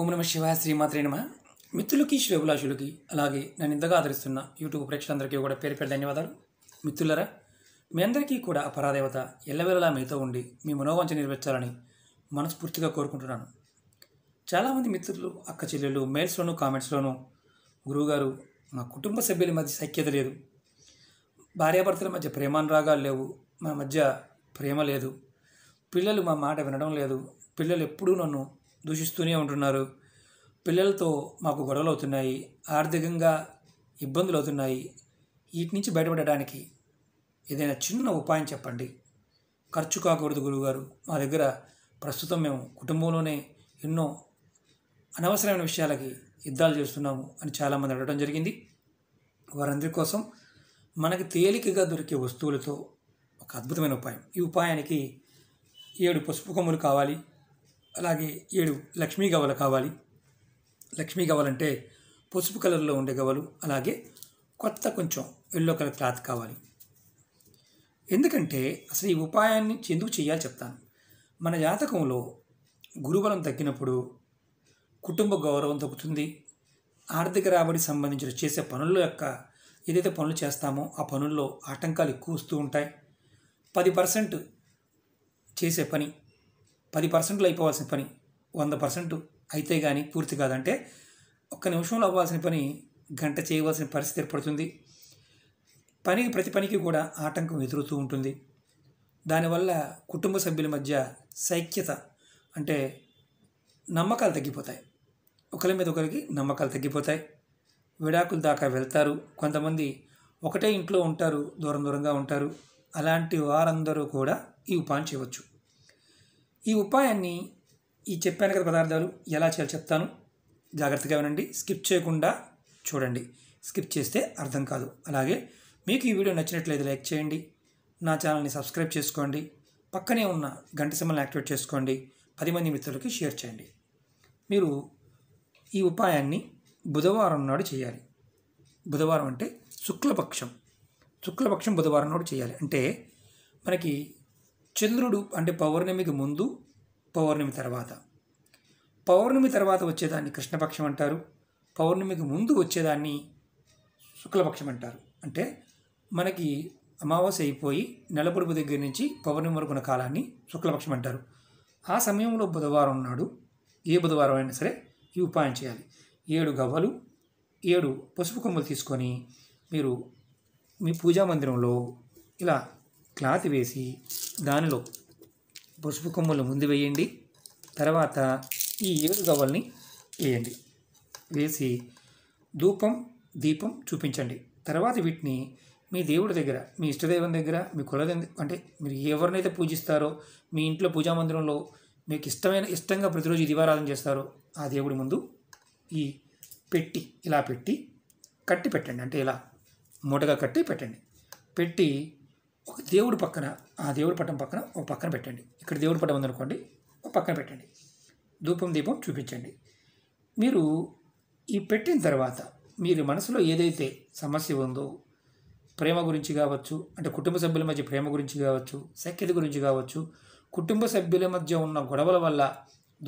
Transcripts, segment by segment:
ఓం నమ శివాయ శ్రీమాత్రే నమ మిత్రులకి శ్రేభిలాషులకి అలాగే నన్ను ఇంతగా ఆదరిస్తున్న యూట్యూబ్ ప్రేక్షకులందరికీ కూడా పేరు పేరు ధన్యవాదాలు మిత్రులరా మీ అందరికీ కూడా అపరాదేవత ఎల్లవెల్లలా మీతో ఉండి మీ మనోవంచ నిర్వహించాలని మనస్ఫూర్తిగా కోరుకుంటున్నాను చాలామంది మిత్రులు అక్క చెల్లెలు మెయిల్స్లోనూ కామెంట్స్లోనూ గురువుగారు మా కుటుంబ సభ్యుల మధ్య సఖ్యత లేదు భార్యాభర్తల మధ్య ప్రేమానురాగాలు లేవు మా మధ్య ప్రేమ లేదు పిల్లలు మా మాట వినడం లేదు పిల్లలు ఎప్పుడూ నన్ను దూషిస్తూనే ఉంటున్నారు పిల్లలతో మాకు గొడవలు అవుతున్నాయి ఆర్థికంగా ఇబ్బందులు అవుతున్నాయి వీటి నుంచి బయటపడడానికి ఏదైనా చిన్న ఉపాయం చెప్పండి ఖర్చు కాకూడదు గురువుగారు మా దగ్గర ప్రస్తుతం మేము కుటుంబంలోనే ఎన్నో అనవసరమైన విషయాలకి యుద్ధాలు చేస్తున్నాము అని చాలామంది అడగడం జరిగింది వారందరి కోసం మనకి తేలికగా దొరికే వస్తువులతో ఒక అద్భుతమైన ఉపాయం ఈ ఉపాయానికి ఏడు పసుపు కొమ్ములు కావాలి అలాగే ఏడు లక్ష్మీ గవలు కావాలి లక్ష్మీ గవలంటే పసుపు కలర్లో ఉండే గవలు అలాగే కొత్త కొంచెం ఎల్లో కలర్ క్లాత్ కావాలి ఎందుకంటే అసలు ఈ ఉపాయాన్ని ఎందుకు చేయాలి చెప్తాను మన జాతకంలో గురుబలం తగ్గినప్పుడు కుటుంబ గౌరవం తగ్గుతుంది ఆర్థిక రాబడి సంబంధించిన చేసే పనుల యొక్క ఏదైతే పనులు చేస్తామో ఆ పనుల్లో ఆటంకాలు ఎక్కువ వస్తూ ఉంటాయి పది పర్సెంట్ చేసే పని పది పర్సెంట్లు అయిపోవాల్సిన పని వంద పర్సెంట్ అయితే కానీ పూర్తి కాదంటే ఒక్క నిమిషంలో అవ్వాల్సిన పని గంట చేయవలసిన పరిస్థితి ఏర్పడుతుంది పనికి ప్రతి పనికి కూడా ఆటంకం ఎదురుతూ ఉంటుంది దానివల్ల కుటుంబ సభ్యుల మధ్య సైక్యత అంటే నమ్మకాలు తగ్గిపోతాయి ఒకరి మీద ఒకరికి నమ్మకాలు తగ్గిపోతాయి విడాకులు దాకా వెళ్తారు కొంతమంది ఒకటే ఇంట్లో ఉంటారు దూరం దూరంగా ఉంటారు అలాంటి వారందరూ కూడా ఈ ఉపాయం చేయవచ్చు ఈ ఉపాయాన్ని ఈ చెప్పాను కదా పదార్థాలు ఎలా చేయాలో చెప్తాను జాగ్రత్తగా వినండి స్కిప్ చేయకుండా చూడండి స్కిప్ చేస్తే అర్థం కాదు అలాగే మీకు ఈ వీడియో నచ్చినట్లయితే లైక్ చేయండి నా ఛానల్ని సబ్స్క్రైబ్ చేసుకోండి పక్కనే ఉన్న గంట సింబల్ని యాక్టివేట్ చేసుకోండి పది మంది మిత్రులకి షేర్ చేయండి మీరు ఈ ఉపాయాన్ని బుధవారం నాడు చేయాలి బుధవారం అంటే శుక్లపక్షం శుక్లపక్షం బుధవారం నాడు చేయాలి అంటే మనకి చంద్రుడు అంటే పౌర్ణమికి ముందు పౌర్ణమి తర్వాత పౌర్ణమి తర్వాత వచ్చేదాన్ని కృష్ణపక్షం అంటారు పౌర్ణమికి ముందు వచ్చేదాన్ని శుక్లపక్షం అంటారు అంటే మనకి అమావాస్య అయిపోయి నెలపొడుపు దగ్గర నుంచి పౌర్ణమి వరకున్న కాలాన్ని శుక్లపక్షం అంటారు ఆ సమయంలో బుధవారం నాడు ఏ బుధవారం అయినా సరే ఈ ఉపాయం చేయాలి ఏడు గవ్వలు ఏడు పసుపు కొమ్మలు తీసుకొని మీరు మీ పూజా మందిరంలో ఇలా క్లాత్ వేసి దానిలో పసుపు కొమ్ములు ముందు వేయండి తర్వాత ఈ ఏడు గవ్వల్ని వేయండి వేసి ధూపం దీపం చూపించండి తర్వాత వీటిని మీ దేవుడి దగ్గర మీ ఇష్టదైవం దగ్గర మీ కుల అంటే మీరు ఎవరినైతే పూజిస్తారో మీ ఇంట్లో పూజా మందిరంలో మీకు ఇష్టమైన ఇష్టంగా ప్రతిరోజు దివారాధన చేస్తారో ఆ దేవుడి ముందు ఈ పెట్టి ఇలా పెట్టి కట్టి పెట్టండి అంటే ఇలా మూటగా కట్టి పెట్టండి పెట్టి ఒక దేవుడి పక్కన ఆ దేవుడి పటం పక్కన ఒక పక్కన పెట్టండి ఇక్కడ దేవుడి పటం ఉందనుకోండి ఒక పక్కన పెట్టండి ధూపం దీపం చూపించండి మీరు ఈ పెట్టిన తర్వాత మీరు మనసులో ఏదైతే సమస్య ఉందో ప్రేమ గురించి కావచ్చు అంటే కుటుంబ సభ్యుల మధ్య ప్రేమ గురించి కావచ్చు సఖ్యత గురించి కావచ్చు కుటుంబ సభ్యుల మధ్య ఉన్న గొడవల వల్ల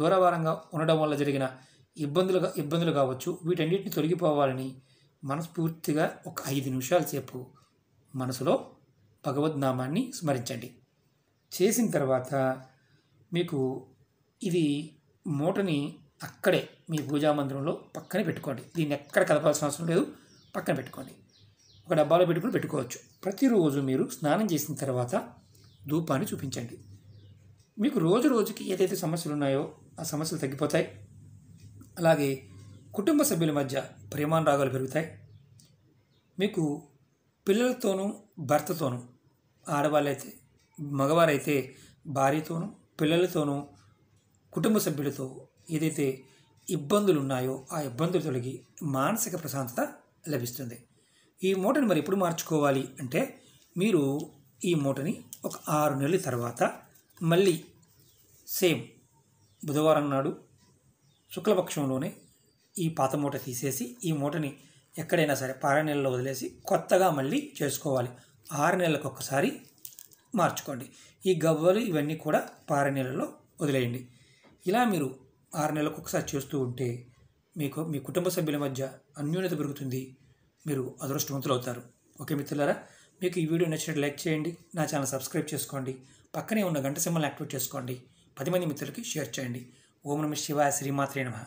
దూరవారంగా ఉండడం వల్ల జరిగిన ఇబ్బందులు ఇబ్బందులు కావచ్చు వీటన్నిటిని తొలగిపోవాలని మనస్ఫూర్తిగా ఒక ఐదు నిమిషాల సేపు మనసులో భగవద్నామాన్ని స్మరించండి చేసిన తర్వాత మీకు ఇది మూటని అక్కడే మీ పూజా మందిరంలో పక్కనే పెట్టుకోండి దీన్ని ఎక్కడ కలపాల్సిన అవసరం లేదు పక్కన పెట్టుకోండి ఒక డబ్బాలో పెట్టుకుని పెట్టుకోవచ్చు ప్రతిరోజు మీరు స్నానం చేసిన తర్వాత ధూపాన్ని చూపించండి మీకు రోజు రోజుకి ఏదైతే సమస్యలు ఉన్నాయో ఆ సమస్యలు తగ్గిపోతాయి అలాగే కుటుంబ సభ్యుల మధ్య ప్రేమానురాగాలు పెరుగుతాయి మీకు పిల్లలతోనూ భర్తతోనూ ఆడవాళ్ళైతే మగవారైతే భార్యతోనూ పిల్లలతోనూ కుటుంబ సభ్యులతో ఏదైతే ఇబ్బందులు ఉన్నాయో ఆ ఇబ్బందులు తొలగి మానసిక ప్రశాంతత లభిస్తుంది ఈ మూటని మరి ఎప్పుడు మార్చుకోవాలి అంటే మీరు ఈ మూటని ఒక ఆరు నెలల తర్వాత మళ్ళీ సేమ్ బుధవారం నాడు శుక్లపక్షంలోనే ఈ పాత మూట తీసేసి ఈ మూటని ఎక్కడైనా సరే పారాయణలో వదిలేసి కొత్తగా మళ్ళీ చేసుకోవాలి ఆరు నెలలకు ఒకసారి మార్చుకోండి ఈ గవ్వలు ఇవన్నీ కూడా పార నెలలో వదిలేయండి ఇలా మీరు ఆరు నెలలకు ఒకసారి చేస్తూ ఉంటే మీకు మీ కుటుంబ సభ్యుల మధ్య అన్యూన్యత పెరుగుతుంది మీరు అదృష్టవంతులు అవుతారు ఓకే మిత్రులారా మీకు ఈ వీడియో నచ్చినట్టు లైక్ చేయండి నా ఛానల్ సబ్స్క్రైబ్ చేసుకోండి పక్కనే ఉన్న గంట సింబల్ యాక్టివేట్ చేసుకోండి పది మంది మిత్రులకి షేర్ చేయండి ఓం నమ శివాయ శ్రీమాత్రే నమ